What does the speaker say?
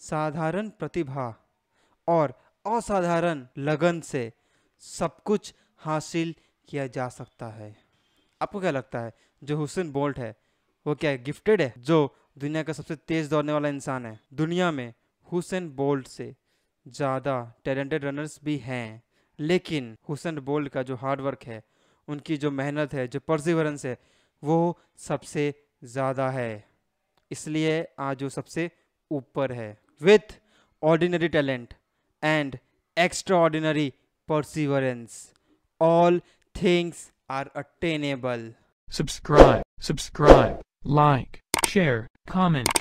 साधारण प्रतिभा और असाधारण लगन से सब कुछ हासिल किया जा सकता है आपको क्या लगता है जो हुसैन बोल्ट है वो क्या है गिफ्टेड है जो दुनिया का सबसे तेज दौड़ने वाला इंसान है दुनिया में हुसैन बोल्ट से ज़्यादा टैलेंटेड रनर्स भी हैं लेकिन हुसैन बोल्ट का जो हार्डवर्क है उनकी जो मेहनत है जो परसिवरेंस है वो सबसे ज़्यादा है इसलिए आज वो सबसे ऊपर है with ordinary talent and extraordinary perseverance. All things are attainable. Subscribe, subscribe, like, share, comment.